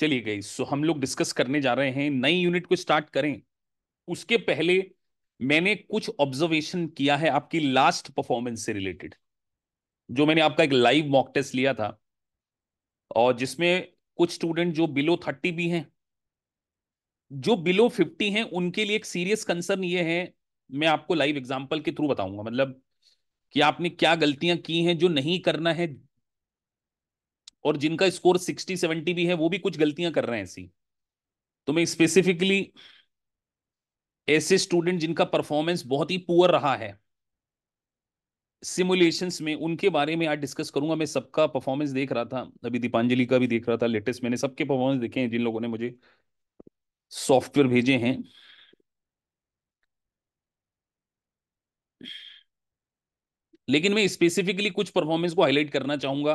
चलिए गई सो हम लोग डिस्कस करने जा रहे हैं नई यूनिट को स्टार्ट करें उसके पहले मैंने कुछ ऑब्जर्वेशन किया है आपकी लास्ट परफॉर्मेंस से रिलेटेड जो मैंने आपका एक लाइव मॉक टेस्ट लिया था और जिसमें कुछ स्टूडेंट जो बिलो थर्टी भी हैं जो बिलो फिफ्टी हैं उनके लिए एक सीरियस कंसर्न ये है मैं आपको लाइव एग्जाम्पल के थ्रू बताऊंगा मतलब कि आपने क्या गलतियां की हैं जो नहीं करना है और जिनका स्कोर सिक्सटी सेवेंटी भी है वो भी कुछ गलतियां कर रहे हैं ऐसी तो मैं स्पेसिफिकली ऐसे स्टूडेंट जिनका परफॉर्मेंस बहुत ही पुअर रहा है सिमुलेशंस में उनके बारे में आज डिस्कस करूंगा मैं सबका परफॉर्मेंस देख रहा था अभी दीपांजलि का भी देख रहा था लेटेस्ट मैंने सबके परफॉर्मेंस देखे हैं जिन लोगों ने मुझे सॉफ्टवेयर भेजे हैं लेकिन मैं स्पेसिफिकली कुछ परफॉर्मेंस को हाईलाइट करना चाहूंगा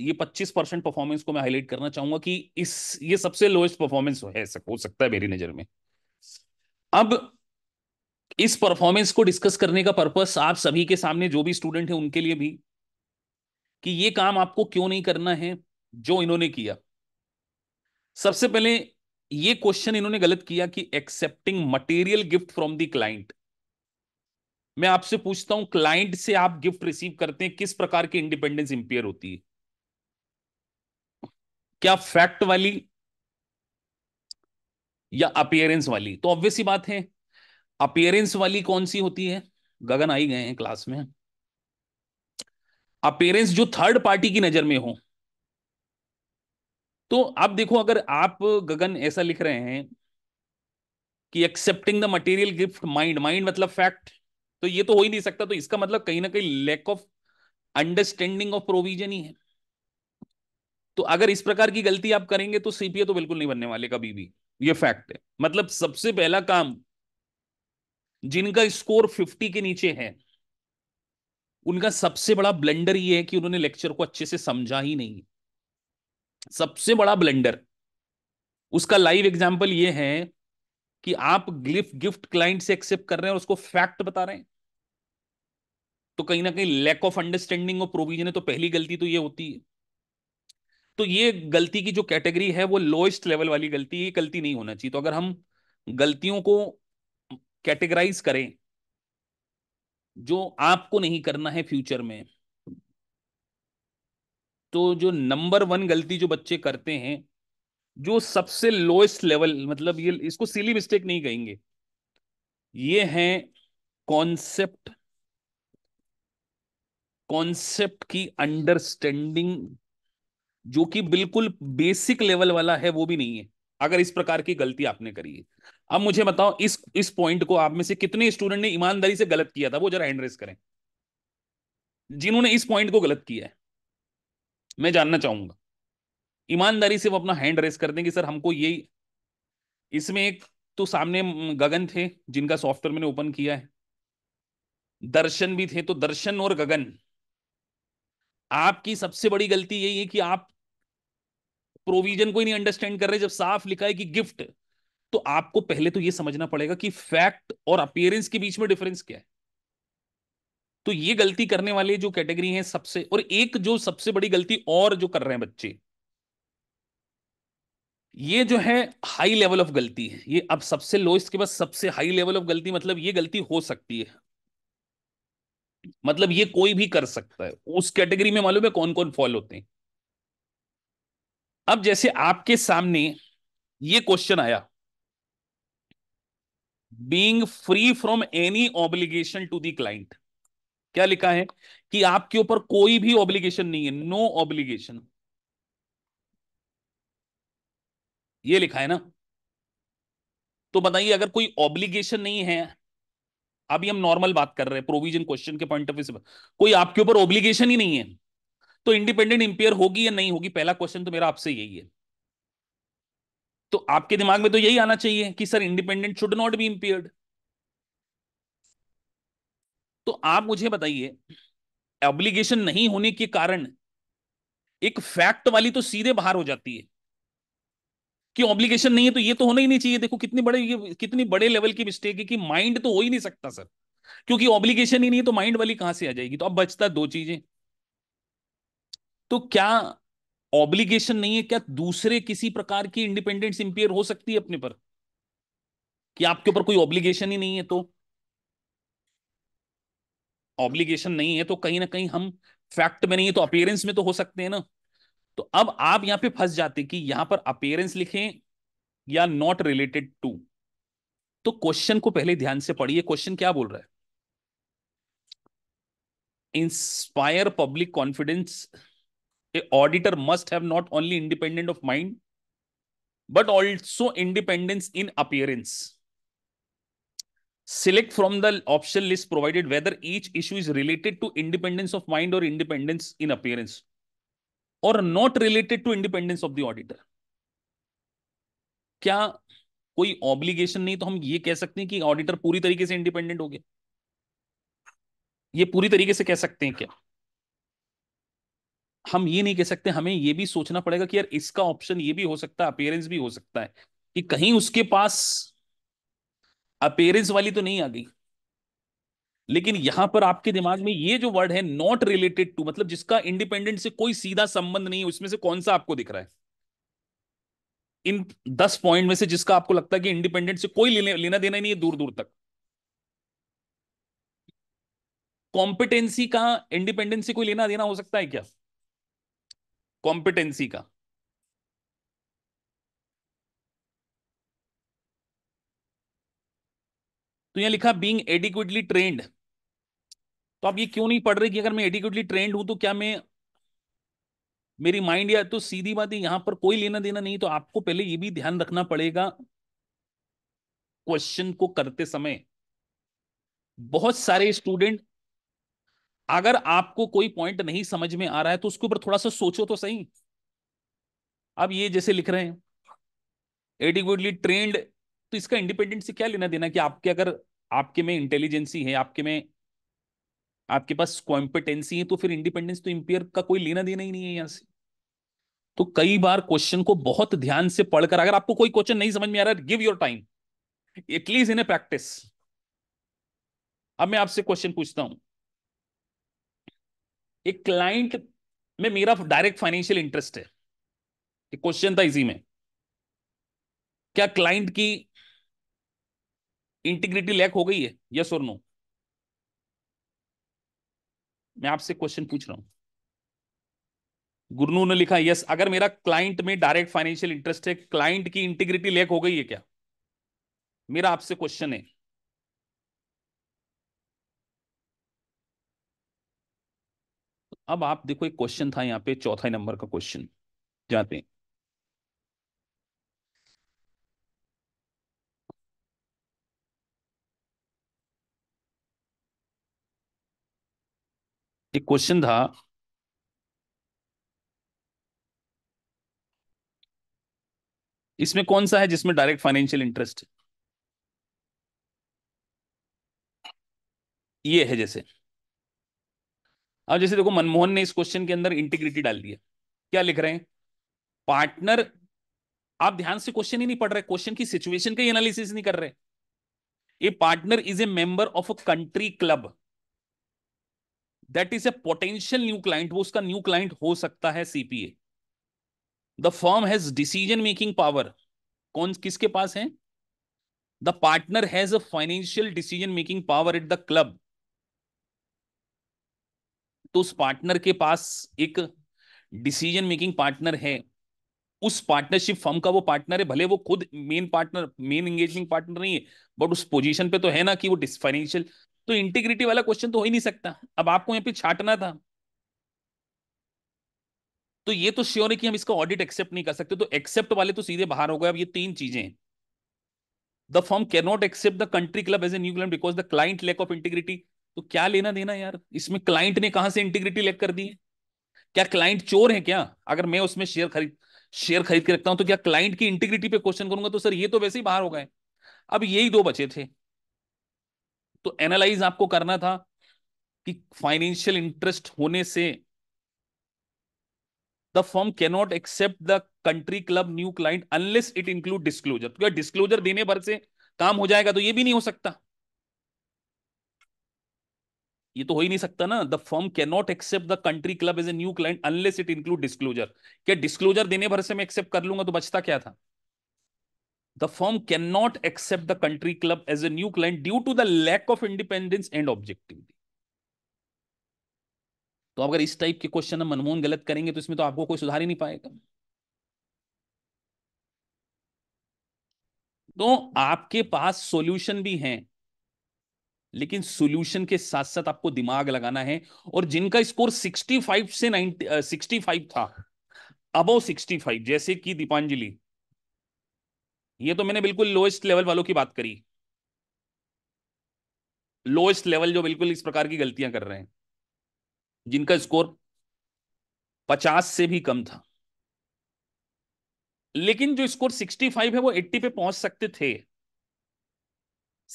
ये 25 परसेंट परफॉर्मेंस को मैं हाईलाइट करना चाहूंगा कि इस ये सबसे लोएस्ट परफॉर्मेंस है सक, हो सकता है मेरी नजर में अब इस परफॉर्मेंस को डिस्कस करने का पर्पस आप सभी के सामने जो भी स्टूडेंट है उनके लिए भी कि ये काम आपको क्यों नहीं करना है जो इन्होंने किया सबसे पहले ये क्वेश्चन इन्होंने गलत किया कि accepting material gift from the client मैं आपसे पूछता हूं क्लाइंट से आप गिफ्ट रिसीव करते हैं किस प्रकार की इंडिपेंडेंस इंपेयर होती है क्या फैक्ट वाली या अपियरेंस वाली तो ऑब्वियस ही बात है अपियरेंस वाली कौन सी होती है गगन आई गए हैं क्लास में अपेयरेंस जो थर्ड पार्टी की नजर में हो तो आप देखो अगर आप गगन ऐसा लिख रहे हैं कि accepting the material gift mind mind मतलब फैक्ट तो ये तो हो ही नहीं सकता तो इसका मतलब कहीं ना कहीं lack of understanding of provision ही है तो अगर इस प्रकार की गलती आप करेंगे तो सीपीए तो बिल्कुल नहीं बनने वाले कभी भी ये फैक्ट है मतलब सबसे पहला काम जिनका स्कोर 50 के नीचे है उनका सबसे बड़ा ब्लेंडर ये है कि उन्होंने लेक्चर को अच्छे से समझा ही नहीं सबसे बड़ा ब्लेंडर उसका लाइव एग्जाम्पल ये है कि आप गिफ्ट गिफ्ट क्लाइंट से एक्सेप्ट कर रहे हैं और उसको फैक्ट बता रहे हैं तो कहीं ना कहीं लैक ऑफ अंडरस्टैंडिंग और प्रोविजन है तो पहली गलती तो ये होती है तो ये गलती की जो कैटेगरी है वो लोएस्ट लेवल वाली गलती ये गलती नहीं होना चाहिए तो अगर हम गलतियों को कैटेगराइज करें जो आपको नहीं करना है फ्यूचर में तो जो नंबर वन गलती जो बच्चे करते हैं जो सबसे लोएस्ट लेवल मतलब ये इसको सिली मिस्टेक नहीं कहेंगे ये है कॉन्सेप्ट कॉन्सेप्ट की अंडरस्टैंडिंग जो कि बिल्कुल बेसिक लेवल वाला है वो भी नहीं है अगर इस प्रकार की गलती आपने करी है अब मुझे बताओ इस इस पॉइंट को आप में से कितने स्टूडेंट ने ईमानदारी से गलत किया था वो जरा हैंड रेस करें जिन्होंने इस पॉइंट को गलत किया है मैं जानना चाहूंगा ईमानदारी से वो अपना हैंड रेस कर देंगे सर हमको ये इसमें एक तो सामने गगन थे जिनका सॉफ्टवेयर मैंने ओपन किया है दर्शन भी थे तो दर्शन और गगन आपकी सबसे बड़ी गलती यही है कि आप प्रोविजन को ही नहीं अंडरस्टैंड कर रहे जब साफ लिखा है कि गिफ्ट तो आपको पहले तो यह समझना पड़ेगा कि फैक्ट और अपियरेंस के बीच में डिफरेंस क्या है तो ये गलती करने वाले जो कैटेगरी है सबसे और एक जो सबसे बड़ी गलती और जो कर रहे हैं बच्चे ये जो है हाई लेवल ऑफ गलती है ये अब सबसे लोएस्ट के बाद सबसे हाई लेवल ऑफ गलती मतलब ये गलती हो सकती है मतलब ये कोई भी कर सकता है उस कैटेगरी में मालूम है कौन कौन फॉल होते हैं अब जैसे आपके सामने ये क्वेश्चन आया being free from any obligation to the client क्या लिखा है कि आपके ऊपर कोई भी ऑब्लिगेशन नहीं है नो no ऑब्लिगेशन ये लिखा है ना तो बताइए अगर कोई ऑब्लिगेशन नहीं है अभी हम नॉर्मल बात कर रहे हैं प्रोविजन क्वेश्चन के पॉइंट ऑफ व्यू से कोई आपके ऊपर ऑब्लिगेशन ही नहीं है तो इंडिपेंडेंट इंपेयर होगी या नहीं होगी पहला क्वेश्चन तो मेरा आपसे यही है तो आपके दिमाग में तो यही आना चाहिए कि sir independent should not be impaired तो आप मुझे बताइए एब्लिगेशन नहीं होने के कारण एक फैक्ट वाली तो सीधे बाहर हो जाती है कि ऑब्लिगेशन नहीं है तो ये तो होना ही नहीं चाहिए देखो कितनी बड़े ये कितनी बड़े लेवल की मिस्टेक है कि माइंड तो हो ही नहीं सकता सर क्योंकि ऑब्लिगेशन ही नहीं है तो माइंड वाली कहां से आ जाएगी तो अब बचता दो चीजें तो क्या ऑब्लिगेशन नहीं है क्या दूसरे किसी प्रकार की इंडिपेंडेंस इंपेयर हो सकती है अपने पर कि आपके ऊपर कोई ऑब्लिगेशन ही नहीं है तो ऑब्लिगेशन नहीं है तो कहीं ना कहीं हम फैक्ट में नहीं है तो अपेयरेंस में तो हो सकते हैं ना तो अब आप यहां पे फंस जाते कि यहां पर अपेयरेंस लिखें या नॉट रिलेटेड टू तो क्वेश्चन को पहले ध्यान से पढ़िए क्वेश्चन क्या बोल रहा है inspire public confidence a auditor must have not only independent of mind but also independence in appearance select from the option list provided whether each issue is related to independence of mind और independence in appearance और not related to independence of the auditor क्या कोई obligation नहीं तो हम ये कह सकते हैं कि ऑडिटर पूरी तरीके से इंडिपेंडेंट हो गया ये पूरी तरीके से कह सकते हैं क्या हम ये नहीं कह सकते हमें ये भी सोचना पड़ेगा कि यार इसका ऑप्शन ये भी हो सकता है अपेयरेंस भी हो सकता है कि कहीं उसके पास अपेयरेंस वाली तो नहीं आ गई लेकिन यहां पर आपके दिमाग में ये जो वर्ड है नॉट रिलेटेड टू मतलब जिसका इंडिपेंडेंट से कोई सीधा संबंध नहीं है उसमें से कौन सा आपको दिख रहा है इन दस पॉइंट में से जिसका आपको लगता है कि इंडिपेंडेंट से कोई लेना देना ही नहीं है दूर दूर तक कॉम्पिटेंसी का इंडिपेंडेंट से कोई लेना देना हो सकता है क्या कॉम्पिटेंसी का तो यहां लिखा बींग एडिक्वेटली ट्रेंड तो आप ये क्यों नहीं पढ़ रहे कि अगर मैं एडिक्यूटली ट्रेंड हूं तो क्या मैं मेरी माइंड या तो सीधी बात है यहां पर कोई लेना देना नहीं तो आपको पहले ये भी ध्यान रखना पड़ेगा क्वेश्चन को करते समय बहुत सारे स्टूडेंट अगर आपको कोई पॉइंट नहीं समझ में आ रहा है तो उसके ऊपर थोड़ा सा सोचो तो सही अब ये जैसे लिख रहे हैं एडिक्यूटली ट्रेंड तो इसका इंडिपेंडेंट से क्या लेना देना कि आपके अगर आपके में इंटेलिजेंसी है आपके में आपके पास कॉम्पिटेंसी है तो फिर इंडिपेंडेंस तो इम्पेयर का कोई लेना देना ही नहीं है यहाँ से तो कई बार क्वेश्चन को बहुत ध्यान से पढ़कर अगर आपको कोई क्वेश्चन नहीं समझ में आ रहा है give your time at least in a practice अब मैं आपसे क्वेश्चन पूछता हूं एक क्लाइंट में मेरा डायरेक्ट फाइनेंशियल इंटरेस्ट है एक क्वेश्चन था इसी में क्या क्लाइंट की इंटीग्रिटी लैक हो गई है यस और नो मैं आपसे क्वेश्चन पूछ रहा हूं गुरनू ने लिखा यस अगर मेरा क्लाइंट में डायरेक्ट फाइनेंशियल इंटरेस्ट है क्लाइंट की इंटीग्रिटी लेक हो गई है क्या मेरा आपसे क्वेश्चन है अब आप देखो एक क्वेश्चन था यहां पे चौथा नंबर का क्वेश्चन जाते हैं एक क्वेश्चन था इसमें कौन सा है जिसमें डायरेक्ट फाइनेंशियल इंटरेस्ट ये है जैसे अब जैसे देखो मनमोहन ने इस क्वेश्चन के अंदर इंटीग्रिटी डाल दिया क्या लिख रहे हैं पार्टनर आप ध्यान से क्वेश्चन ही नहीं पढ़ रहे क्वेश्चन की सिचुएशन का एनालिसिस नहीं कर रहे a partner is a member of a country club that is a potential new client वो उसका न्यू क्लाइंट हो सकता है CPA the firm has decision making power कौन किसके पास है the partner has a financial decision making power at the club तो उस पार्टनर के पास एक डिसीजन मेकिंग पार्टनर है उस पार्टनरशिप फर्म का वो पार्टनर है भले वो खुद main partner main engaging partner नहीं है बट उस पोजीशन पे तो है ना कि वो फाइनेंशियल तो इंटीग्रिटी वाला क्वेश्चन तो हो ही नहीं सकता अब आपको यहाँ पे छाटना था तो ये तो श्योर है कि हम इसका ऑडिट एक्सेप्ट नहीं कर सकते तो एक्सेप्ट वाले तो सीधे बाहर हो गए अब ये तीन चीजें the firm can not accept the country club as a new client because the client lack of integrity तो क्या लेना देना यार इसमें क्लाइंट ने कहा से इंटीग्रिटी लैक कर दी है क्या क्लाइंट चोर है क्या अगर मैं उसमें शेयर खरीद शेयर खरीद के रखता हूं तो क्या क्लाइंट की इंटीग्रिटी पे क्वेश्चन करूंगा तो सर ये तो वैसे ही बाहर हो गए अब यही दो बचे थे तो एनालाइज आपको करना था कि फाइनेंशियल इंटरेस्ट होने से the firm cannot accept the country club new client unless it include disclosure क्योंकि डिस्क्लोजर देने पर से काम हो जाएगा तो ये भी नहीं हो सकता ये तो हो ही नहीं सकता ना the firm cannot accept the country club as a new client unless it include disclosure क्या डिस्क्लोजर देने भर से मैं एक्सेप्ट कर लूंगा तो बचता क्या था the firm cannot accept the country club as a new client due to the lack of independence and objectivity. तो अगर इस टाइप के क्वेश्चन हम मनमोहन गलत करेंगे तो इसमें तो आपको कोई सुधार ही नहीं पाएगा तो आपके पास सॉल्यूशन भी हैं लेकिन सॉल्यूशन के साथ साथ आपको दिमाग लगाना है और जिनका स्कोर 65 से 90 uh, 65 था अबो 65 जैसे कि दीपांजलि ये तो मैंने बिल्कुल लोएस्ट लेवल वालों की बात करी लोएस्ट लेवल जो बिल्कुल इस प्रकार की गलतियां कर रहे हैं जिनका स्कोर पचास से भी कम था लेकिन जो स्कोर सिक्सटी फाइव है वो एट्टी पे पहुंच सकते थे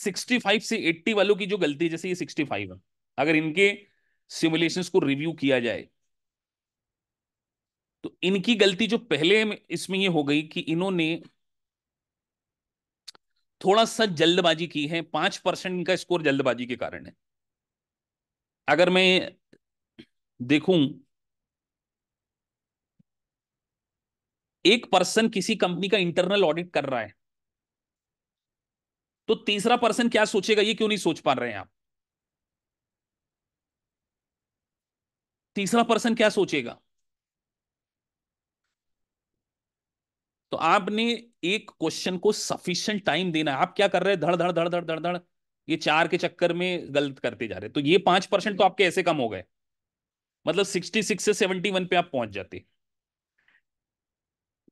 सिक्सटी फाइव से एट्टी वालों की जो गलती जैसे ये फाइव है अगर इनके सिमुलेशन को रिव्यू किया जाए तो इनकी गलती जो पहले इसमें ये हो गई कि इन्होंने थोड़ा सा जल्दबाजी की है पांच परसेंट इनका स्कोर जल्दबाजी के कारण है अगर मैं देखूं एक पर्सन किसी कंपनी का इंटरनल ऑडिट कर रहा है तो तीसरा पर्सन क्या सोचेगा ये क्यों नहीं सोच पा रहे हैं आप तीसरा पर्सन क्या सोचेगा तो आपने एक क्वेश्चन को सफिशियंट टाइम देना है आप क्या कर रहे हैं धड़ धड़ धड़ धड़ धड़ धड़ ये चार के चक्कर में गलत करते जा रहे तो ये पांच परसेंट तो आपके ऐसे कम हो गए मतलब सिक्सटी सिक्स से सेवेंटी वन पे आप पहुंच जाते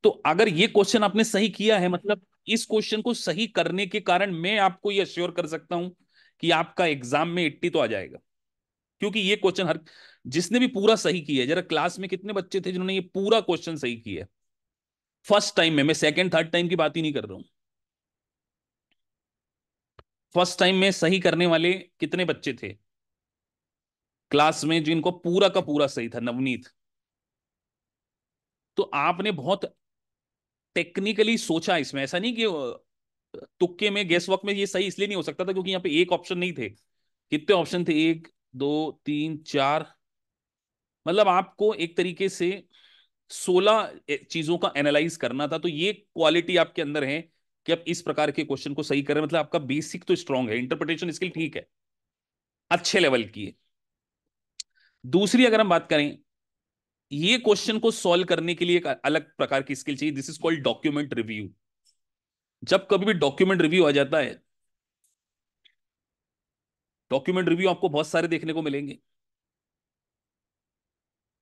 तो अगर ये क्वेश्चन आपने सही किया है मतलब इस क्वेश्चन को सही करने के कारण मैं आपको ये अश्योर कर सकता हूं कि आपका एग्जाम में एट्टी तो आ जाएगा क्योंकि ये क्वेश्चन हर जिसने भी पूरा सही किया जरा क्लास में कितने बच्चे थे जिन्होंने ये पूरा क्वेश्चन सही किया फर्स्ट टाइम में मैं सेकंड थर्ड टाइम की बात ही नहीं कर रहा हूं फर्स्ट टाइम में सही करने वाले कितने बच्चे थे क्लास में जिनको पूरा का पूरा सही था नवनीत तो आपने बहुत टेक्निकली सोचा इसमें ऐसा नहीं कि तुक्के में गेस वर्क में ये सही इसलिए नहीं हो सकता था क्योंकि यहाँ पे एक ऑप्शन नहीं थे कितने ऑप्शन थे एक दो तीन चार मतलब आपको एक तरीके से सोलह चीजों का एनालाइज करना था तो ये क्वालिटी आपके अंदर है कि आप इस प्रकार के क्वेश्चन को सही करें मतलब आपका बेसिक तो स्ट्रांग है इंटरप्रिटेशन स्किल ठीक है अच्छे लेवल की है दूसरी अगर हम बात करें ये क्वेश्चन को सॉल्व करने के लिए एक अलग प्रकार की स्किल चाहिए this is called document review जब कभी भी डॉक्यूमेंट रिव्यू आ जाता है डॉक्यूमेंट रिव्यू आपको बहुत सारे देखने को मिलेंगे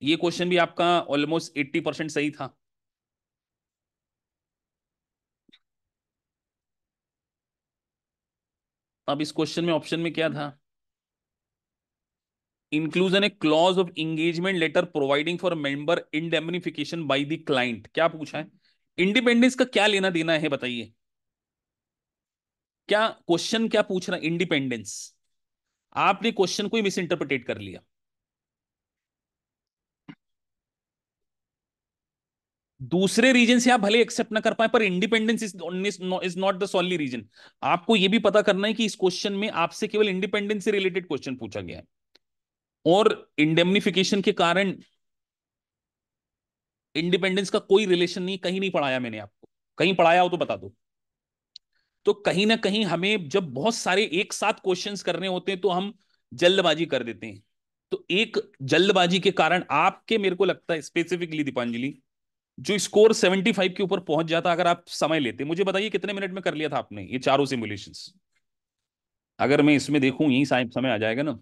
ये क्वेश्चन भी आपका ऑलमोस्ट एट्टी परसेंट सही था अब इस क्वेश्चन में ऑप्शन में क्या था inclusion a clause of engagement letter providing for member indemnification by the client क्या पूछा है इंडिपेंडेंस का क्या लेना देना है बताइए क्या क्वेश्चन क्या पूछ रहा है इंडिपेंडेंस आपने क्वेश्चन को ही मिस इंटरप्रिटेट कर लिया दूसरे रीजन से आप भले एक्सेप्ट ना कर पाए पर independence is is not the solely reason आपको यह भी पता करना है कि इस क्वेश्चन में आपसे केवल इंडिपेंडेंस से रिलेटेड क्वेश्चन पूछा गया है और इंडेमनिफिकेशन के कारण इंडिपेंडेंस का कोई रिलेशन नहीं कहीं नहीं पढ़ाया मैंने आपको कहीं पढ़ाया हो तो बता दो तो कहीं ना कहीं हमें जब बहुत सारे एक साथ क्वेश्चंस करने होते हैं तो हम जल्दबाजी कर देते हैं तो एक जल्दबाजी के कारण आपके मेरे को लगता है स्पेसिफिकली दीपांजलि जो स्कोर 75 के ऊपर पहुंच जाता अगर आप समय लेते मुझे बताइए कितने मिनट में कर लिया था आपने ये चारों सिमुलेशन अगर मैं इसमें देखूं यही समय आ जाएगा ना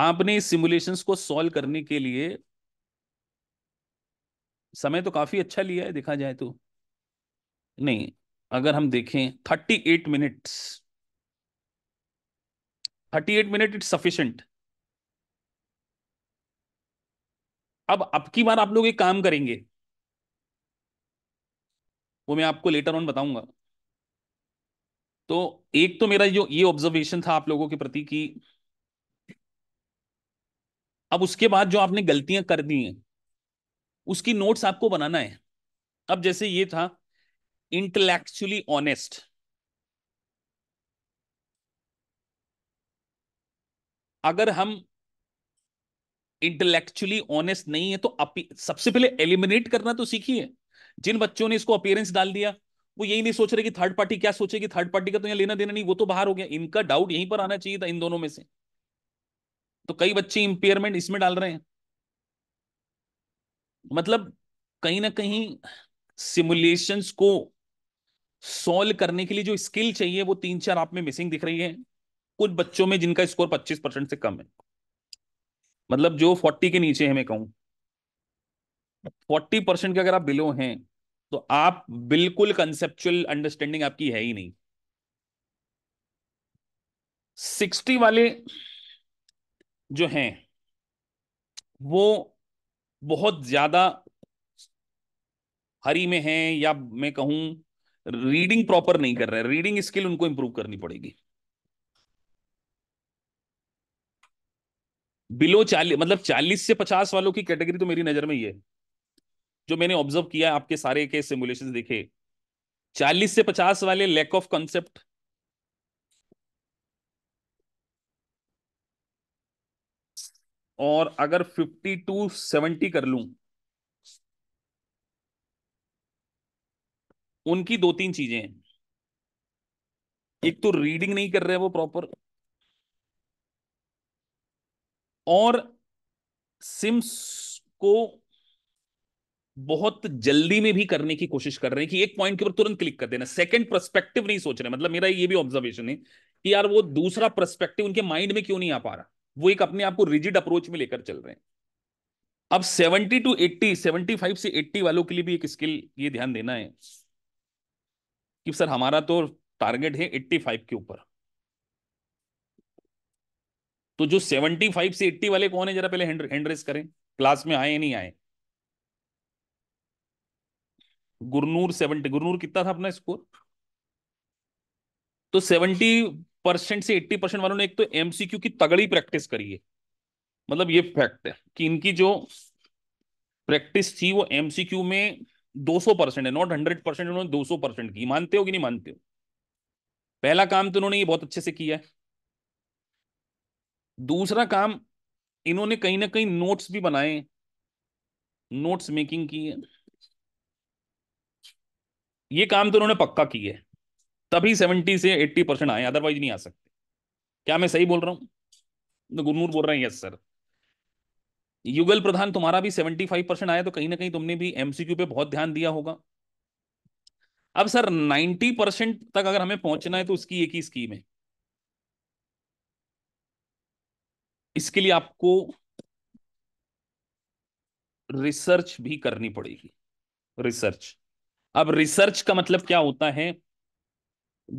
आपने सिमुलेशंस को सॉल्व करने के लिए समय तो काफी अच्छा लिया है देखा जाए तो नहीं अगर हम देखें thirty eight minutes thirty eight minute it's sufficient अब अब की बार आप लोग एक काम करेंगे वो मैं आपको लेटर ऑन बताऊंगा तो एक तो मेरा जो ये ऑब्जर्वेशन था आप लोगों के प्रति कि अब उसके बाद जो आपने गलतियां कर दी हैं उसकी नोट्स आपको बनाना है अब जैसे ये था intellectually ऑनेस्ट अगर हम इंटेलेक्चुअली ऑनेस्ट नहीं है तो सबसे पहले एलिमिनेट करना तो सीखिए जिन बच्चों ने इसको अपियरेंस डाल दिया वो यही नहीं सोच रहे कि थर्ड पार्टी क्या सोचेगी थर्ड पार्टी का तो यहां लेना देना नहीं वो तो बाहर हो गया इनका डाउट यहीं पर आना चाहिए था इन दोनों में से तो कई बच्चे इंपेयरमेंट इसमें डाल रहे हैं मतलब कहीं ना कहीं सिमुलेशंस को सॉल्व करने के लिए जो स्किल चाहिए वो तीन चार आप में मिसिंग दिख रही है कुछ बच्चों में जिनका स्कोर 25 परसेंट से कम है मतलब जो 40 के नीचे है मैं कहूं 40 परसेंट के अगर आप बिलो हैं तो आप बिल्कुल कंसेप्चुअल अंडरस्टैंडिंग आपकी है ही नहीं सिक्सटी वाले जो हैं वो बहुत ज्यादा हरी में हैं या मैं कहूं रीडिंग प्रॉपर नहीं कर रहे हैं रीडिंग स्किल उनको इंप्रूव करनी पड़ेगी बिलो चालीस मतलब चालीस से पचास वालों की कैटेगरी तो मेरी नजर में ही है जो मैंने ऑब्जर्व किया आपके सारे के सिमुलेशन देखे चालीस से पचास वाले लैक ऑफ कॉन्सेप्ट और अगर फिफ्टी टू सेवेंटी कर लूं उनकी दो तीन चीजें हैं एक तो रीडिंग नहीं कर रहे वो प्रॉपर और सिम्स को बहुत जल्दी में भी करने की कोशिश कर रहे हैं कि एक पॉइंट के ऊपर तुरंत क्लिक कर देना सेकंड प्रस्पेक्टिव नहीं सोच रहे मतलब मेरा ये भी ऑब्जर्वेशन है कि यार वो दूसरा प्रस्पेक्टिव उनके माइंड में क्यों नहीं आ पा रहा वो एक अपने आप को रिजिड अप्रोच में लेकर चल रहे हैं अब seventy two eighty seventy five से एट्टी वालों के लिए भी एक स्किल ये ध्यान देना है कि सर हमारा तो टारगेट है एट्टी फाइव के ऊपर तो जो फाइव से एट्टी वाले कौन है जरा पहले हैंड रेस करें क्लास में आए नहीं आए गुरनूर सेवेंटी गुरनूर कितना था अपना स्कोर तो सेवेंटी परसेंट से एट्टी परसेंट वालों ने एक तो एमसीक्यू की तगड़ी प्रैक्टिस करी है मतलब ये फैक्ट है कि इनकी जो प्रैक्टिस थी वो एमसीक्यू में 200 परसेंट है नॉट हंड्रेड परसेंट उन्होंने 200 परसेंट की मानते हो कि नहीं मानते हो पहला काम तो उन्होंने ये बहुत अच्छे से किया है दूसरा काम इन्होंने कहीं ना कहीं नोट्स भी बनाए नोट्स मेकिंग की है ये काम तो उन्होंने पक्का किया है तभी सेवेंटी से एट्टी परसेंट आए अदरवाइज नहीं आ सकते क्या मैं सही बोल रहा हूं गुरनूर बोल रहे हैं यस सर युगल प्रधान तुम्हारा भी सेवेंटी फाइव परसेंट आया तो कहीं ना कहीं तुमने भी एमसीक्यू पे बहुत ध्यान दिया होगा अब सर नाइन्टी परसेंट तक अगर हमें पहुंचना है तो उसकी एक ही स्कीम है इसके लिए आपको रिसर्च भी करनी पड़ेगी रिसर्च अब रिसर्च का मतलब क्या होता है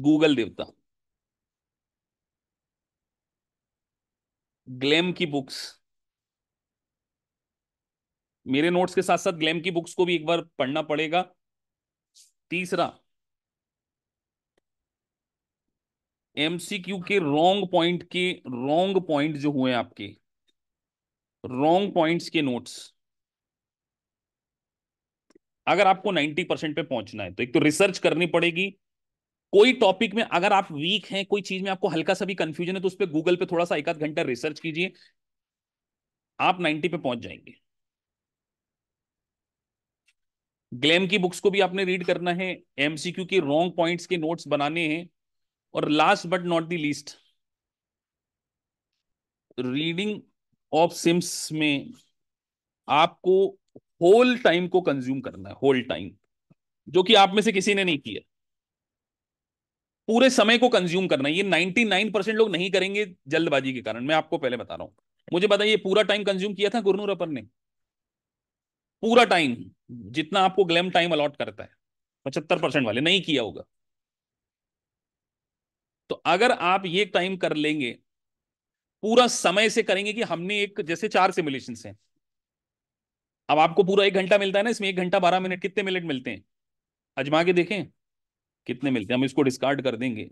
गूगल देवता ग्लेम की बुक्स मेरे नोट्स के साथ साथ ग्लैम की बुक्स को भी एक बार पढ़ना पड़ेगा तीसरा एमसीक्यू के रॉन्ग पॉइंट के रॉन्ग पॉइंट जो हुए आपके रॉन्ग पॉइंट्स के नोट्स अगर आपको 90 परसेंट पे पहुंचना है तो एक तो रिसर्च करनी पड़ेगी कोई टॉपिक में अगर आप वीक हैं कोई चीज में आपको हल्का सा भी कंफ्यूजन है तो उस पर गूगल पे थोड़ा सा एक आध घंटा रिसर्च कीजिए आप 90 पे पहुंच जाएंगे ग्लेम की बुक्स को भी आपने रीड करना है एमसीक्यू के रॉन्ग पॉइंट्स के नोट्स बनाने हैं और last but not the least reading of sims में आपको होल टाइम को कंज्यूम करना है होल टाइम जो कि आप में से किसी ने नहीं किया पूरे समय को कंज्यूम करना है ये 99 परसेंट लोग नहीं करेंगे जल्दबाजी के कारण मैं आपको पहले बता रहा हूं मुझे बताइए पूरा टाइम कंज्यूम किया था गुरनूर अपन ने पूरा टाइम जितना आपको ग्लैम टाइम अलॉट करता है पचहत्तर परसेंट वाले नहीं किया होगा तो अगर आप ये टाइम कर लेंगे पूरा समय से करेंगे कि हमने एक जैसे चार सिमुलेशन है अब आपको पूरा एक घंटा मिलता है ना इसमें एक घंटा बारह मिनट कितने मिनट मिलते हैं अजमा के देखें कितने मिलते हैं हम इसको डिस्कार्ड कर देंगे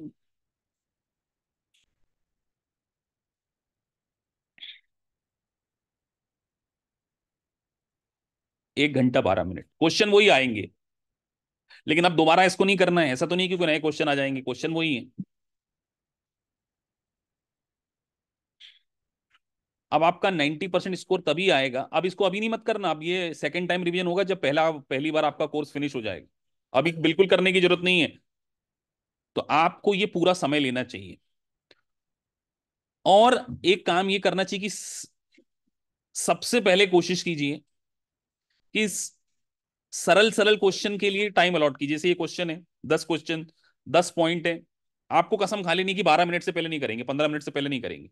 एक घंटा बारह मिनट क्वेश्चन वही आएंगे लेकिन अब दोबारा इसको नहीं करना है ऐसा तो नहीं क्योंकि नए क्वेश्चन आ जाएंगे क्वेश्चन वही है अब आपका 90 परसेंट स्कोर तभी आएगा अब इसको अभी नहीं मत करना अब ये सेकंड टाइम रिवीजन होगा जब पहला पहली बार आपका कोर्स फिनिश हो जाएगा अभी बिल्कुल करने की जरूरत नहीं है तो आपको ये पूरा समय लेना चाहिए और एक काम ये करना चाहिए कि सबसे पहले कोशिश कीजिए कि सरल सरल क्वेश्चन के लिए टाइम अलॉट कीजिए जैसे ये क्वेश्चन है दस क्वेश्चन दस पॉइंट है आपको कसम खा लेनी कि बारह मिनट से पहले नहीं करेंगे पंद्रह मिनट से पहले नहीं करेंगे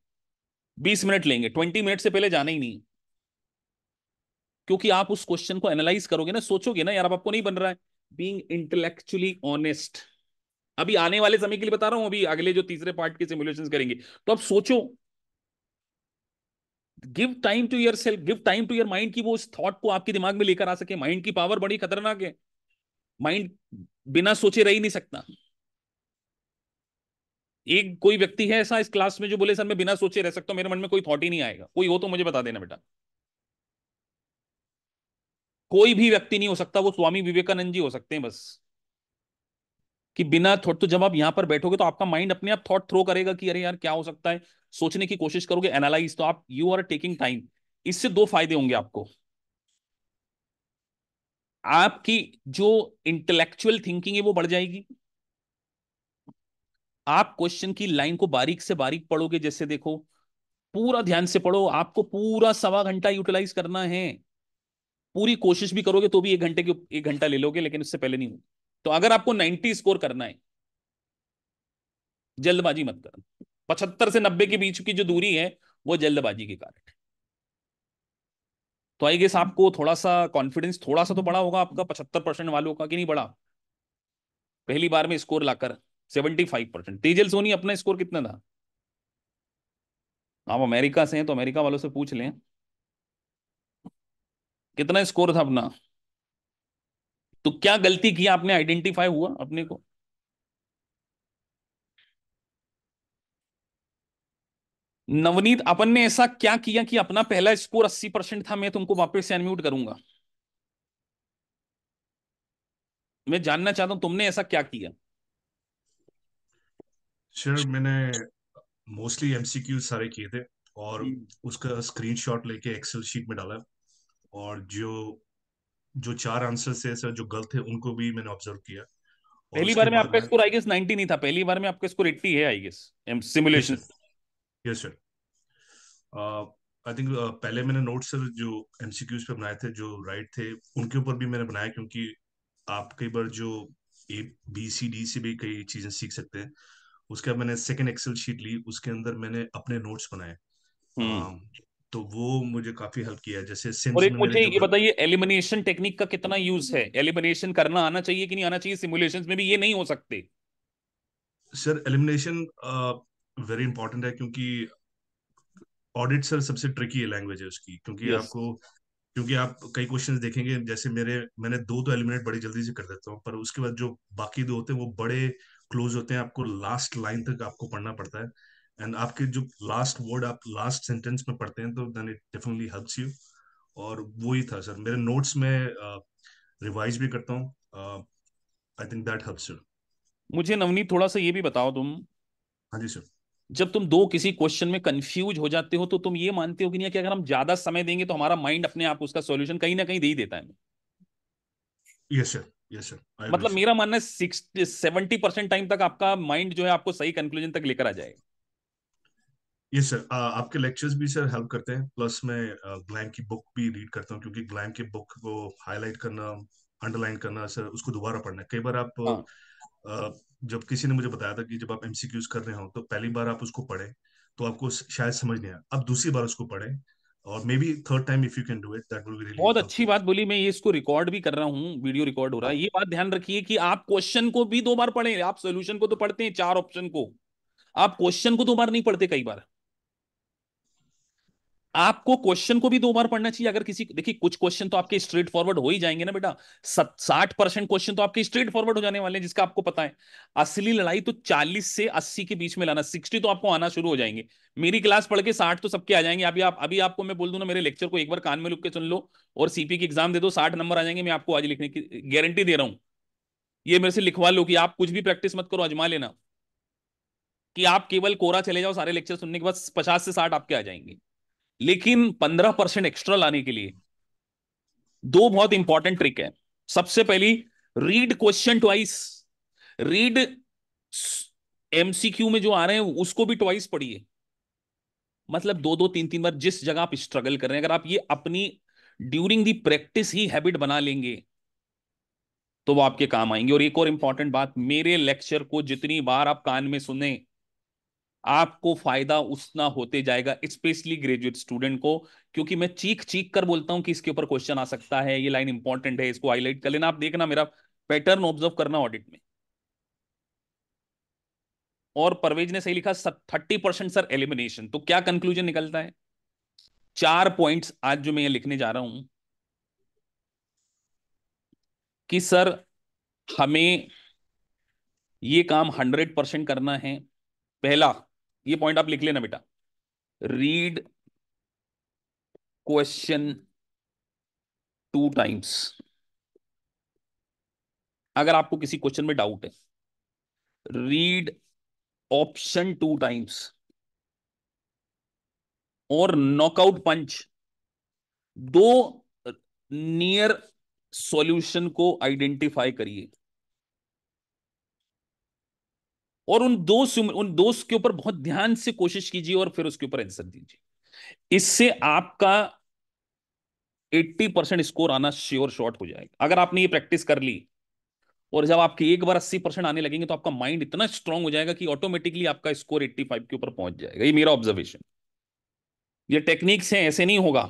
बीस मिनट लेंगे ट्वेंटी मिनट से पहले जाना ही नहीं क्योंकि आप उस क्वेश्चन को एनालाइज करोगे ना सोचोगे ना यार अब आपको नहीं बन रहा है बींग इंटेलेक्चुअली ऑनेस्ट अभी आने वाले समय के लिए बता रहा हूं अभी अगले जो तीसरे पार्ट के सिमुलेशन करेंगे तो आप सोचो give time to yourself give time to your mind की वो उस थॉट को आपके दिमाग में लेकर आ सके माइंड की पावर बड़ी खतरनाक है माइंड बिना सोचे रह ही नहीं सकता एक कोई व्यक्ति है ऐसा इस क्लास में जो बोले सर मैं बिना सोचे रह सकता हूं मेरे मन में कोई थॉट ही नहीं आएगा कोई हो तो मुझे बता देना बेटा कोई भी व्यक्ति नहीं हो सकता वो स्वामी विवेकानंद जी हो सकते हैं बस कि बिना थॉट तो जब आप यहां पर बैठोगे तो आपका माइंड अपने आप थॉट थ्रो करेगा कि अरे यार क्या हो सकता है सोचने की कोशिश करोगे एनालाइज तो आप यू आर टेकिंग टाइम इससे दो फायदे होंगे आपको आपकी जो इंटेलेक्चुअल थिंकिंग है वो बढ़ जाएगी आप क्वेश्चन की लाइन को बारीक से बारीक पढ़ोगे जैसे देखो पूरा ध्यान से पढ़ो आपको पूरा सवा घंटा यूटिलाइज करना है पूरी कोशिश भी करोगे तो भी एक घंटे के एक घंटा ले लोगे लेकिन उससे पहले नहीं होगा तो अगर आपको 90 स्कोर करना है जल्दबाजी मत करना पचहत्तर से नब्बे के बीच की जो दूरी है वो जल्दबाजी के कारण है तो आई गेस आपको थोड़ा सा कॉन्फिडेंस थोड़ा सा तो बड़ा होगा आपका पचहत्तर परसेंट वालों का कि नहीं बड़ा पहली बार में स्कोर लाकर seventy five percent Tejal Soni अपना स्कोर कितना था आप अमेरिका से हैं तो अमेरिका वालों से पूछ लें कितना स्कोर था अपना तो क्या गलती की आपने आइडेंटिफाई हुआ अपने को नवनीत अपन ने ऐसा क्या किया कि अपना पहला स्कोर 80 परसेंट था मैं तुमको वापस से अनम्यूट करूंगा मैं जानना चाहता हूं तुमने ऐसा क्या किया सर मैंने मोस्टली एमसीक्यू सारे किए थे और हम्म। उसका स्क्रीनशॉट लेके एक्सेल शीट में डाला और जो जो चार आंसर थे सर जो गलत थे उनको भी मैंने ऑब्जर्व किया पहली बार में आपका स्कोर आई गेस 90 नहीं था पहली बार में आपका स्कोर 80 है I guess simulation yes sir I think पहले मैंने नोट सर जो एमसीक्यूज पे बनाए थे जो राइट right थे उनके ऊपर भी मैंने बनाया क्योंकि आप कई बार जो ए बी सी डी से भी कई चीजें सीख सकते हैं उसके बाद मैंने सेकेंड एक्सेल शीट ली उसके अंदर मैंने अपने नोट्स बनाए हम्म। तो वो मुझे काफी हेल्प किया जैसे और एक मुझे ये बताइए एलिमिनेशन टेक्निक का कितना यूज है एलिमिनेशन करना आना चाहिए कि नहीं आना चाहिए सिमुलेशंस में भी ये नहीं हो सकते सर एलिमिनेशन वेरी इंपॉर्टेंट है क्योंकि ऑडिट सर सबसे ट्रिकी है लैंग्वेज है उसकी क्योंकि yes. आपको क्योंकि आप कई क्वेश्चंस देखेंगे जैसे मेरे मैंने दो तो एलिमिनेट बड़ी जल्दी से कर देता हूँ पर उसके बाद जो बाकी दो होते हैं वो बड़े क्लोज होते हैं आपको लास्ट लाइन तक आपको पढ़ना पड़ता है एंड आपके जो लास्ट वर्ड आप लास्ट सेंटेंस में पढ़ते हैं तो then it definitely helps you और वो ही था सर मेरे नोट्स में रिवाइज uh, भी करता हूँ I think that helps you मुझे नवनीत थोड़ा सा ये भी बताओ तुम हाँ जी सर जब तुम दो किसी क्वेश्चन में कंफ्यूज हो जाते हो तो तुम ये मानते हो कि नहीं कि अगर हम ज्यादा समय देंगे तो हमारा माइंड अपने आप उसका सॉल्यूशन कहीं ना कहीं दे ही देता है यस sir. Yes, सर मतलब मेरा मानना है सिक्सटी सेवेंटी परसेंट टाइम तक आपका माइंड जो है आपको सही कंक्लूजन तक लेकर आ जाएगा ये सर uh, आपके लेक्चर्स भी सर हेल्प करते हैं प्लस मैं ग्लैम uh, की बुक भी रीड करता हूँ क्योंकि ग्लैम की बुक को हाईलाइट करना अंडरलाइन करना सर उसको दोबारा पढ़ना कई बार आप हाँ। uh, जब किसी ने मुझे बताया था कि जब आप एमसीक्यूज कर रहे हो तो पहली बार आप उसको पढ़े तो आपको शायद समझ नहीं आया अब दूसरी बार उसको पढ़े और maybe third time if you can do it that will be really बहुत अच्छी बात बोली मैं ये इसको रिकॉर्ड भी कर रहा हूँ वीडियो रिकॉर्ड हो रहा है ये बात ध्यान रखिए कि आप क्वेश्चन को भी दो बार पढ़े आप सोल्यूशन को तो पढ़ते हैं चार ऑप्शन को आप क्वेश्चन को दो बार नहीं पढ़ते कई बार आपको क्वेश्चन को भी दो बार पढ़ना चाहिए अगर किसी देखिए कुछ क्वेश्चन तो आपके स्ट्रेट फॉरवर्ड हो ही जाएंगे ना बेटा साठ परसेंट क्वेश्चन तो आपके स्ट्रेट फॉरवर्ड हो जाने वाले हैं जिसका आपको पता है असली लड़ाई तो चालीस से अस्सी के बीच में लाना सिक्सटी तो आपको आना शुरू हो जाएंगे मेरी क्लास पढ़ के साठ तो सबके आ जाएंगे अभी आप अभी आपको मैं बोल दू ना मेरे लेक्चर को एक बार कान में लुक के सुन लो और सीपी की एग्जाम दे दो साठ नंबर आ जाएंगे मैं आपको आज लिखने की गारंटी दे रहा हूँ ये मेरे से लिखवा लो कि आप कुछ भी प्रैक्टिस मत करो अजमा लेना कि आप केवल कोरा चले जाओ सारे लेक्चर सुनने के बाद पचास से साठ आपके आ जाएंगे लेकिन पंद्रह परसेंट एक्स्ट्रा लाने के लिए दो बहुत इंपॉर्टेंट ट्रिक है सबसे पहली read question twice read MCQ में जो आ रहे हैं उसको भी ट्वाइस पढ़िए मतलब दो दो तीन तीन बार जिस जगह आप स्ट्रगल कर रहे हैं अगर आप ये अपनी ड्यूरिंग दी प्रैक्टिस ही हैबिट बना लेंगे तो वो आपके काम आएंगे और एक और इंपॉर्टेंट बात मेरे लेक्चर को जितनी बार आप कान में सुने आपको फायदा उतना होते जाएगा स्पेशली ग्रेजुएट स्टूडेंट को क्योंकि मैं चीख चीख कर बोलता हूं कि इसके ऊपर क्वेश्चन आ सकता है ये लाइन इंपॉर्टेंट है इसको हाईलाइट कर लेना आप देखना मेरा पैटर्न ऑब्जर्व करना ऑडिट में और परवेज ने सही लिखा थर्टी परसेंट सर एलिमिनेशन तो क्या कंक्लूजन निकलता है चार पॉइंट्स आज जो मैं ये लिखने जा रहा हूं कि सर हमें ये काम हंड्रेड परसेंट करना है पहला ये पॉइंट आप लिख लेना बेटा रीड क्वेश्चन टू टाइम्स अगर आपको किसी क्वेश्चन में डाउट है रीड ऑप्शन टू टाइम्स और नॉकआउट पंच दो नियर सॉल्यूशन को आइडेंटिफाई करिए और उन दोष उन दोस्त के ऊपर बहुत ध्यान से कोशिश कीजिए और फिर उसके ऊपर आंसर दीजिए इससे आपका 80 परसेंट स्कोर आना श्योर शॉर्ट हो जाएगा अगर आपने ये प्रैक्टिस कर ली और जब आपके एक बार अस्सी परसेंट आने लगेंगे तो आपका माइंड इतना स्ट्रांग हो जाएगा कि ऑटोमेटिकली आपका स्कोर एट्टी फाइव के ऊपर पहुंच जाएगा ये मेरा ऑब्जर्वेशन ये टेक्निक्स हैं ऐसे नहीं होगा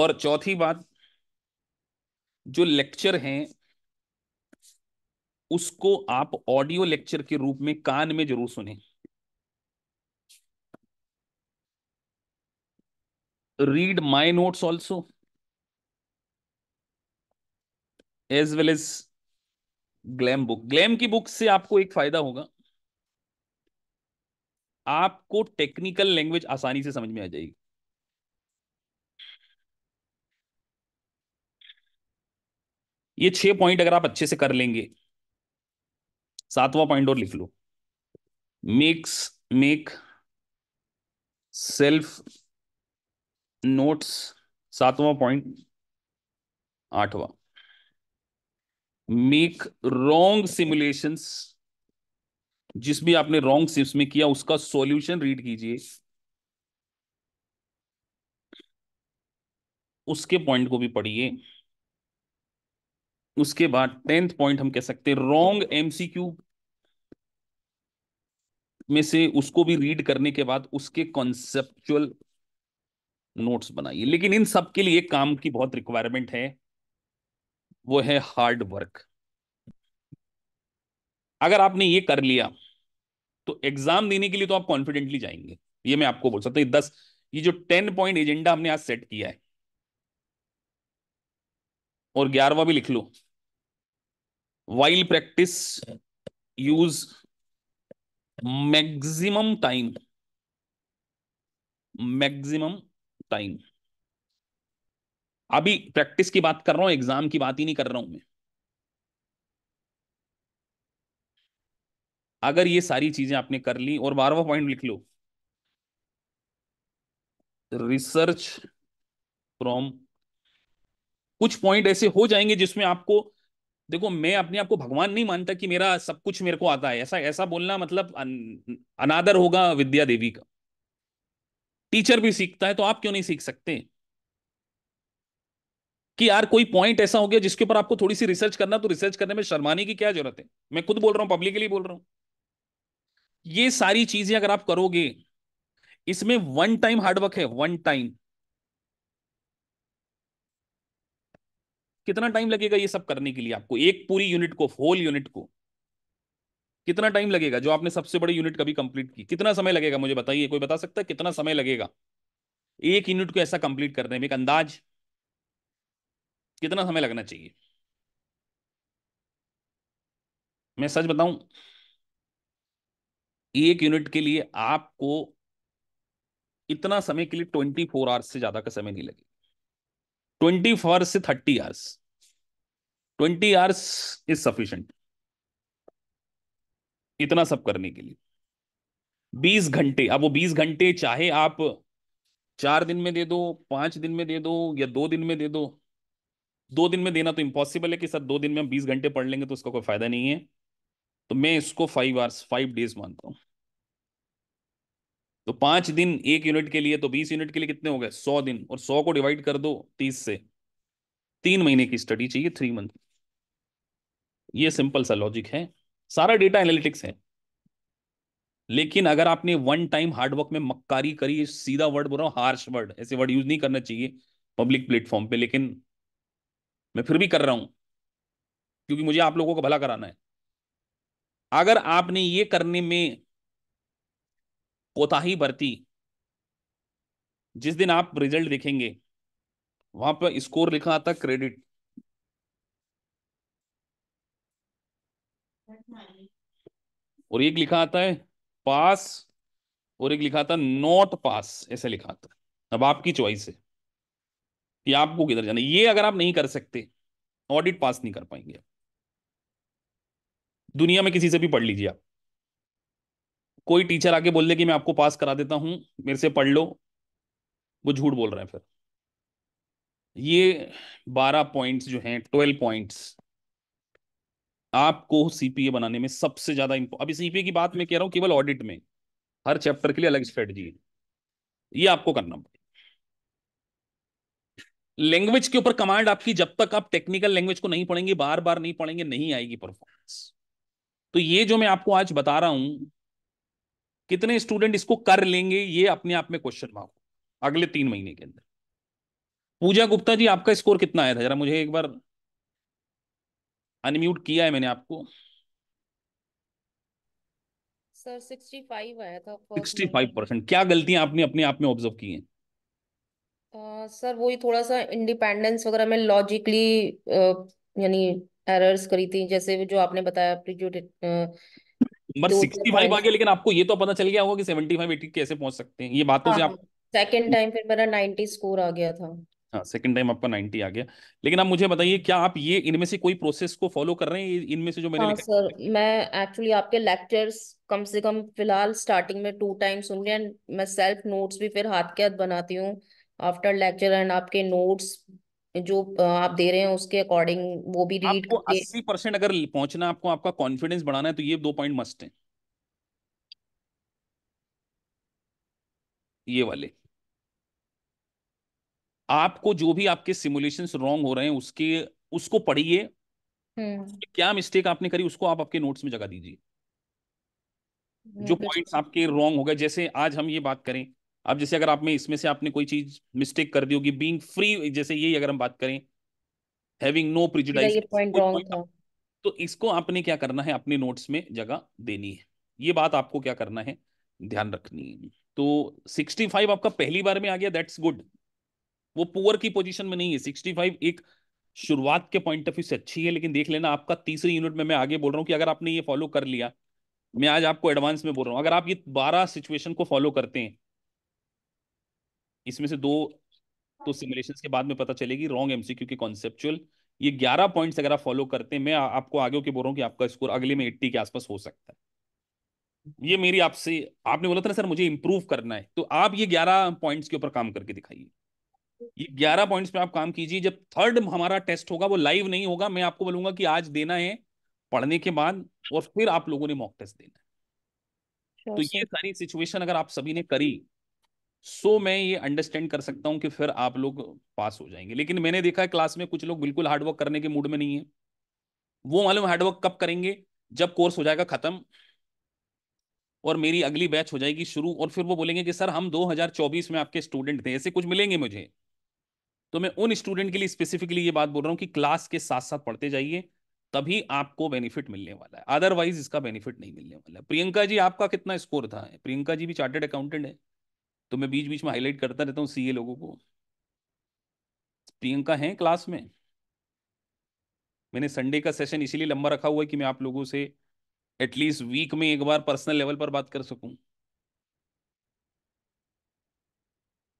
और चौथी बात जो लेक्चर हैं उसको आप ऑडियो लेक्चर के रूप में कान में जरूर सुने read my notes also as well as Gleim book Gleim की बुक से आपको एक फायदा होगा आपको टेक्निकल लैंग्वेज आसानी से समझ में आ जाएगी ये छह पॉइंट अगर आप अच्छे से कर लेंगे सातवां पॉइंट और लिख लो मेक्स मेक सेल्फ नोट्स सातवां पॉइंट आठवां मेक रॉन्ग सिमुलेशंस जिस भी आपने रॉन्ग सिम्स में किया उसका सॉल्यूशन रीड कीजिए उसके पॉइंट को भी पढ़िए उसके बाद टेंथ पॉइंट हम कह सकते हैं रॉन्ग एमसीक्यू में से उसको भी रीड करने के बाद उसके कॉन्सेप्चुअल नोट्स बनाइए लेकिन इन सब के लिए काम की बहुत रिक्वायरमेंट है वो है हार्ड वर्क अगर आपने ये कर लिया तो एग्जाम देने के लिए तो आप कॉन्फिडेंटली जाएंगे ये मैं आपको बोल सकता हूं दस ये जो टेन पॉइंट एजेंडा हमने आज सेट किया है और ग्यारहवा भी लिख लो while practice use maximum time maximum time अभी प्रैक्टिस की बात कर रहा हूं एग्जाम की बात ही नहीं कर रहा हूं मैं अगर ये सारी चीजें आपने कर ली और बारहवा पॉइंट लिख लो रिसर्च फ्रॉम कुछ पॉइंट ऐसे हो जाएंगे जिसमें आपको देखो मैं अपने आप को भगवान नहीं मानता कि मेरा सब कुछ मेरे को आता है ऐसा ऐसा बोलना मतलब अन, अनादर होगा विद्या देवी का टीचर भी सीखता है तो आप क्यों नहीं सीख सकते कि यार कोई पॉइंट ऐसा हो गया जिसके ऊपर आपको थोड़ी सी रिसर्च करना तो रिसर्च करने में शर्माने की क्या जरूरत है मैं खुद बोल रहा हूं पब्लिकली बोल रहा हूं ये सारी चीजें अगर आप करोगे इसमें वन टाइम हार्डवर्क है वन टाइम कितना टाइम लगेगा ये सब करने के लिए आपको एक पूरी यूनिट को होल यूनिट को कितना टाइम लगेगा जो आपने सबसे बड़ी यूनिट कभी कंप्लीट की कितना समय लगेगा मुझे बताइए कोई बता सकता है कितना समय लगेगा एक यूनिट को ऐसा कंप्लीट करने में एक अंदाज कितना समय लगना चाहिए मैं सच बताऊं एक यूनिट के लिए आपको इतना समय के लिए ट्वेंटी फोर आवर्स से ज्यादा का समय नहीं लगेगा ट्वेंटी फोर से thirty hours twenty hours is sufficient इतना सब करने के लिए बीस घंटे अब वो बीस घंटे चाहे आप चार दिन में दे दो पांच दिन में दे दो या दो दिन में दे दो दो दिन में देना तो इम्पॉसिबल है कि सर दो दिन में हम बीस घंटे पढ़ लेंगे तो उसका कोई फायदा नहीं है तो मैं इसको फाइव आवर्स फाइव डेज मानता हूं तो पांच दिन एक यूनिट के लिए तो बीस यूनिट के लिए कितने हो गए सौ दिन और सौ को डिवाइड कर दो तीस से तीन महीने की स्टडी चाहिए थ्री मंथ ये सिंपल सा लॉजिक है सारा डेटा एनालिटिक्स है लेकिन अगर आपने वन टाइम हार्डवर्क में मक्कारी करी सीधा वर्ड बोल रहा हूं हार्श वर्ड ऐसे वर्ड यूज नहीं करना चाहिए पब्लिक प्लेटफॉर्म पे लेकिन मैं फिर भी कर रहा हूं क्योंकि मुझे आप लोगों को भला कराना है अगर आपने ये करने में कोताही बरती जिस दिन आप रिजल्ट देखेंगे वहां पर स्कोर लिखा आता क्रेडिट और एक लिखा आता है पास और एक लिखा आता है नॉट पास ऐसे लिखा आता है अब आपकी चॉइस है कि आपको किधर जाना ये अगर आप नहीं कर सकते ऑडिट पास नहीं कर पाएंगे दुनिया में किसी से भी पढ़ लीजिए आप कोई टीचर आके बोल दे कि मैं आपको पास करा देता हूं मेरे से पढ़ लो वो झूठ बोल रहे हैं फिर ये बारह पॉइंट्स जो हैं ट्वेल्व पॉइंट्स आपको सीपीए बनाने में सबसे ज्यादा अभी सीपीए की बात मैं कह रहा हूं केवल ऑडिट में हर चैप्टर के लिए अलग स्ट्रेटजी है ये आपको करना पड़ेगा लैंग्वेज के ऊपर कमांड आपकी जब तक आप टेक्निकल लैंग्वेज को नहीं पढ़ेंगे बार बार नहीं पढ़ेंगे नहीं आएगी परफॉर्मेंस तो ये जो मैं आपको आज बता रहा हूं कितने स्टूडेंट इसको कर लेंगे ये अपने आप में क्वेश्चन मार्क अगले तीन महीने के अंदर पूजा गुप्ता जी आपका स्कोर कितना आया था जरा मुझे एक बार अनम्यूट किया है मैंने आपको सर 65 आया था 65 क्या गलतियां आपने अपने आप में ऑब्जर्व की हैं सर uh, वही थोड़ा सा इंडिपेंडेंस वगैरह में लॉजिकली uh, यानी एरर्स करी थी जैसे जो आपने बताया नंबर 65 आ गया लेकिन आपको ये तो पता चल गया होगा कि 75 80 कैसे पहुंच सकते हैं ये बातों तो हाँ, से आप सेकंड टाइम फिर मेरा 90 स्कोर आ गया था हाँ सेकंड टाइम आपका नाइनटी आ गया लेकिन आप मुझे बताइए क्या आप ये इनमें से कोई प्रोसेस को फॉलो कर रहे हैं इनमें से जो मैंने हाँ लिखा सर मैं एक्चुअली आपके लेक्चर्स कम से कम फिलहाल स्टार्टिंग में टू टाइम सुन रही एंड मैं सेल्फ नोट्स भी फिर हाथ के हाथ बनाती हूँ आफ्टर लेक्चर एंड आपके नोट्स जो आप दे रहे हैं उसके अकॉर्डिंग वो भी रीड आपको करके अस्सी परसेंट अगर पहुंचना है आपको आपका कॉन्फिडेंस बढ़ाना है तो ये दो पॉइंट मस्ट है ये वाले आपको जो भी आपके सिमुलेशन रॉन्ग हो रहे हैं उसके उसको पढ़िए हम्म। क्या मिस्टेक आपने करी उसको आप आपके नोट्स में जगह दीजिए हम्म, जो पॉइंट्स आपके रॉन्ग हो गए जैसे आज हम ये बात करें अब जैसे अगर आप में इसमें से आपने कोई चीज मिस्टेक कर दी होगी बीइंग फ्री जैसे ये अगर हम बात करें हैविंग नो प्रिजुडाइज तो इसको आपने क्या करना है अपने नोट्स में जगह देनी है ये बात आपको क्या करना है ध्यान रखनी है तो 65 आपका पहली बार में आ गया दैट्स गुड वो पुअर की पोजीशन में नहीं है सिक्सटी फाइव एक शुरुआत के पॉइंट ऑफ व्यू से अच्छी है लेकिन देख लेना आपका तीसरी यूनिट में मैं आगे बोल रहा हूँ कि अगर आपने ये फॉलो कर लिया मैं आज आपको एडवांस में बोल रहा हूँ अगर आप ये बारह सिचुएशन को फॉलो करते हैं इसमें से दो तो सिमुलेशन के बाद में पता चलेगी रॉन्ग एमसीक्यू के कॉन्सेप्चुअल ये ग्यारह पॉइंट्स अगर आप फॉलो करते हैं मैं आपको आगे बोल रहा हूँ कि आपका स्कोर अगले में एट्टी के आसपास हो सकता है ये मेरी आपसे आपने बोला था ना सर मुझे इंप्रूव करना है तो आप ये ग्यारह पॉइंट्स के ऊपर काम करके दिखाइए ये ग्यारह पॉइंट्स पे आप काम कीजिए जब थर्ड हमारा टेस्ट होगा वो लाइव नहीं होगा मैं आपको बोलूंगा कि आज देना है पढ़ने के बाद और फिर आप लोगों ने मॉक टेस्ट देना है तो ये सारी सिचुएशन अगर आप सभी ने करी सो मैं ये अंडरस्टैंड कर सकता हूँ कि फिर आप लोग पास हो जाएंगे लेकिन मैंने देखा है क्लास में कुछ लोग बिल्कुल हार्डवर्क करने के मूड में नहीं है वो मालूम हार्डवर्क कब करेंगे जब कोर्स हो जाएगा खत्म और मेरी अगली बैच हो जाएगी शुरू और फिर वो बोलेंगे कि सर हम 2024 में आपके स्टूडेंट थे ऐसे कुछ मिलेंगे मुझे तो मैं उन स्टूडेंट के लिए स्पेसिफिकली ये बात बोल रहा हूँ कि क्लास के साथ साथ पढ़ते जाइए तभी आपको बेनिफिट मिलने वाला है अदरवाइज इसका बेनिफिट नहीं मिलने वाला है प्रियंका जी आपका कितना स्कोर था प्रियंका जी भी चार्टेड अकाउंटेंट है तो मैं बीच बीच में हाईलाइट करता रहता हूँ सीए लोगों को प्रियंका है क्लास में मैंने संडे का सेशन इसीलिए लंबा रखा हुआ है कि मैं आप लोगों से एटलीस्ट वीक में एक बार पर्सनल लेवल पर बात कर सकूं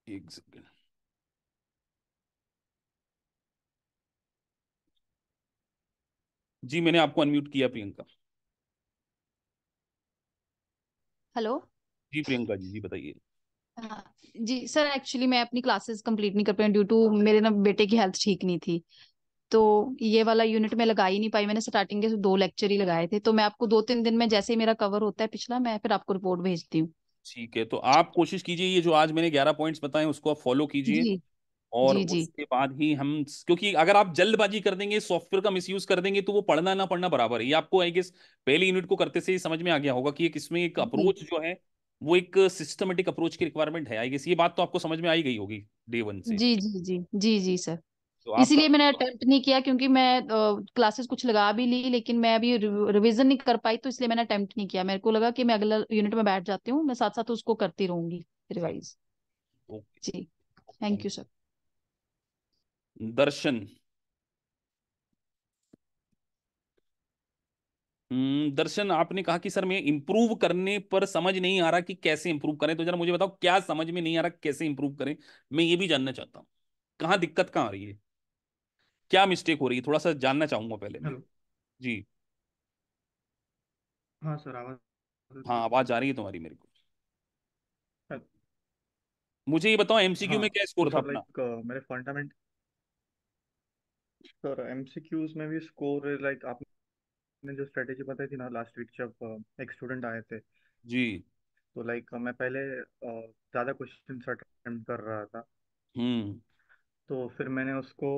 एक सेकेंड जी मैंने आपको अनम्यूट किया प्रियंका हेलो जी प्रियंका जी जी बताइए हाँ, जी सर एक्चुअली मैं अपनी क्लासेस कंप्लीट नहीं कर पाई ड्यू टू मेरे ना बेटे की हेल्थ ठीक नहीं थी तो ये वाला यूनिट मैं लगा ही नहीं पाई मैंने स्टार्टिंग के दो लेक्चर ही लगाए थे तो मैं आपको दो तीन दिन में जैसे ही मेरा कवर होता है पिछला मैं फिर आपको रिपोर्ट भेजती हूँ ठीक है तो आप कोशिश कीजिए ये जो आज मैंने ग्यारह पॉइंट्स बताए उसको आप फॉलो कीजिए और जी, जी. उसके बाद ही हम क्योंकि अगर आप जल्दबाजी कर देंगे सॉफ्टवेयर का मिसयूज कर देंगे तो वो पढ़ना ना पढ़ना बराबर है ये आपको आई गेस पहली यूनिट को करते से ही समझ में आ गया होगा कि एक इसमें एक अप्रोच जो है वो एक सिस्टमेटिक अप्रोच की रिक्वायरमेंट है आई गेस ये बात तो आपको समझ में आई गई होगी डे वन से जी जी जी जी जी सर तो इसीलिए मैंने अटेम्प्ट हाँ। नहीं किया क्योंकि मैं क्लासेस कुछ लगा भी ली लेकिन मैं अभी रिवीजन नहीं कर पाई तो इसलिए मैंने अटेम्प्ट नहीं किया मेरे को लगा कि मैं अगला यूनिट में बैठ जाती हूँ मैं साथ साथ उसको करती रहूंगी रिवाइज जी थैंक यू सर दर्शन हम्म, दर्शन आपने कहा कि सर मैं इंप्रूव करने पर समझ नहीं आ रहा कि कैसे इंप्रूव करें तो जरा मुझे बताओ क्या समझ में नहीं आ रहा कैसे इंप्रूव करें मैं ये भी जानना चाहता हूं कहाँ दिक्कत कहां आ रही है क्या मिस्टेक हो रही है थोड़ा सा जानना चाहूंगा पहले Hello. जी हाँ सर आवाज हाँ आवाज आ रही है तुम्हारी मेरे को मुझे ये बताओ एमसीक्यू हाँ, में क्या स्कोर था मतलब अपना मेरे फंडामेंट सर एमसीक्यूज में भी स्कोर लाइक आपने जो स्ट्रेटेजी बताई थी ना लास्ट वीक जब एक स्टूडेंट आए थे जी तो लाइक मैं पहले ज्यादा क्वेश्चन अटेम्प्ट कर रहा था हम्म तो फिर मैंने उसको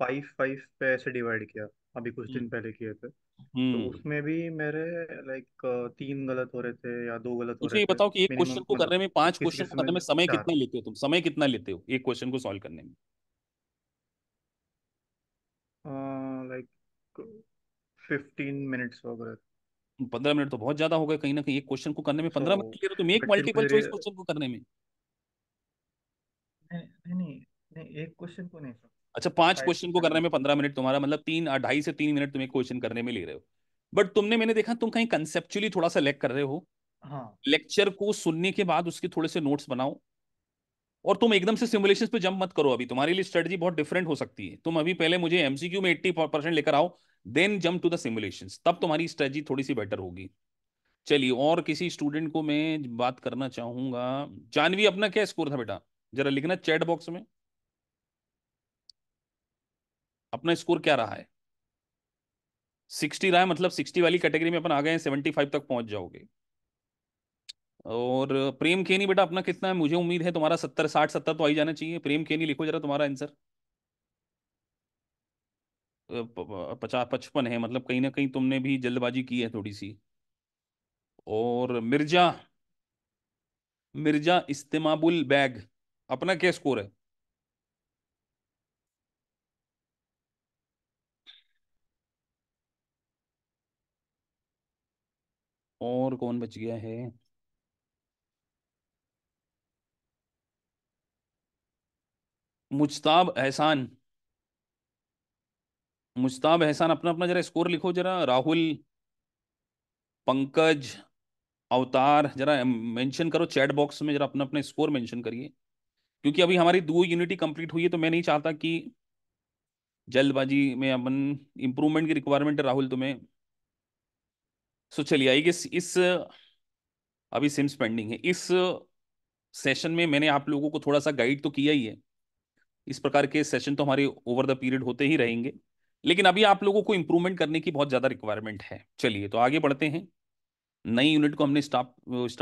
फाइव फाइव पे ऐसे डिवाइड किया अभी कुछ दिन हम्म। पहले किए थे तो हम्म। उसमें भी मेरे लाइक तीन गलत हो रहे थे या दो गलत हो मुझे रहे ये थे बताओ कि एक क्वेश्चन मिनिमम को मतलब करने में पांच किसी क्वेश्चन को किसी करने में समय चार कितना लेते हो तुम समय कितना लेते हो एक क्वेश्चन को सॉल्व करने में 15 minutes हो पंद्रह मिनट तो बहुत ज्यादा हो गए कहीं ना कहीं एक क्वेश्चन को करने में पंद्रह मिनट तो तुम एक मल्टीपल चॉइस क्वेश्चन को करने में नहीं नहीं नहीं एक क्वेश्चन को नहीं अच्छा पांच क्वेश्चन को करने में पंद्रह मिनट तुम्हारा मतलब तीन ढाई से तीन मिनट तुम एक क्वेश्चन करने में ले रहे हो बट तुमने मैंने देखा तुम कहीं कंसेप्चुअली थोड़ा सा लेक कर रहे हो हाँ लेक्चर को सुनने के बाद उसके थोड़े से नोट्स बनाओ और तुम एकदम से सिमुलेशन पे जंप मत करो अभी तुम्हारे लिए स्ट्रेटजी बहुत डिफरेंट हो सकती है तुम अभी पहले मुझे एमसीक्यू में एट्टी परसेंट लेकर आओ then jump to the simulation तब तुम्हारी स्ट्रेटजी थोड़ी सी बेटर होगी चलिए और किसी स्टूडेंट को मैं बात करना चाहूंगा जानवी अपना क्या स्कोर था बेटा जरा लिखना चैट बॉक्स में अपना स्कोर क्या रहा है सिक्सटी रहा है मतलब सिक्सटी वाली कैटेगरी में अपन आ गए सेवेंटी फाइव तक पहुंच जाओगे और प्रेम केनी बेटा अपना कितना है मुझे उम्मीद है तुम्हारा सत्तर साठ सत्तर तो आई जाना चाहिए प्रेम केनी लिखो जरा तुम्हारा आंसर पचास पचपन है मतलब कहीं ना कहीं तुमने भी जल्दबाजी की है थोड़ी सी और मिर्जा मिर्जा इस्तेमाबुल बैग अपना क्या स्कोर है और कौन बच गया है मुश्ताब एहसान मुश्ताब एहसान अपना अपना जरा स्कोर लिखो जरा राहुल पंकज अवतार जरा मेंशन करो चैट बॉक्स में जरा अपना अपना स्कोर मेंशन करिए क्योंकि अभी हमारी दो यूनिटी कंप्लीट हुई है तो मैं नहीं चाहता कि जल्दबाजी में अपन इम्प्रूवमेंट की रिक्वायरमेंट है राहुल तुम्हें सो चलिए आई गेस इस अभी सिम्स पेंडिंग है इस सेशन में मैंने आप लोगों को थोड़ा सा गाइड तो किया ही है इस प्रकार के सेशन तो हमारे ओवर द पीरियड होते ही रहेंगे लेकिन अभी आप लोगों को इम्प्रूवमेंट करने की बहुत ज़्यादा रिक्वायरमेंट है चलिए तो आगे बढ़ते हैं नई यूनिट को हमने स्टाफ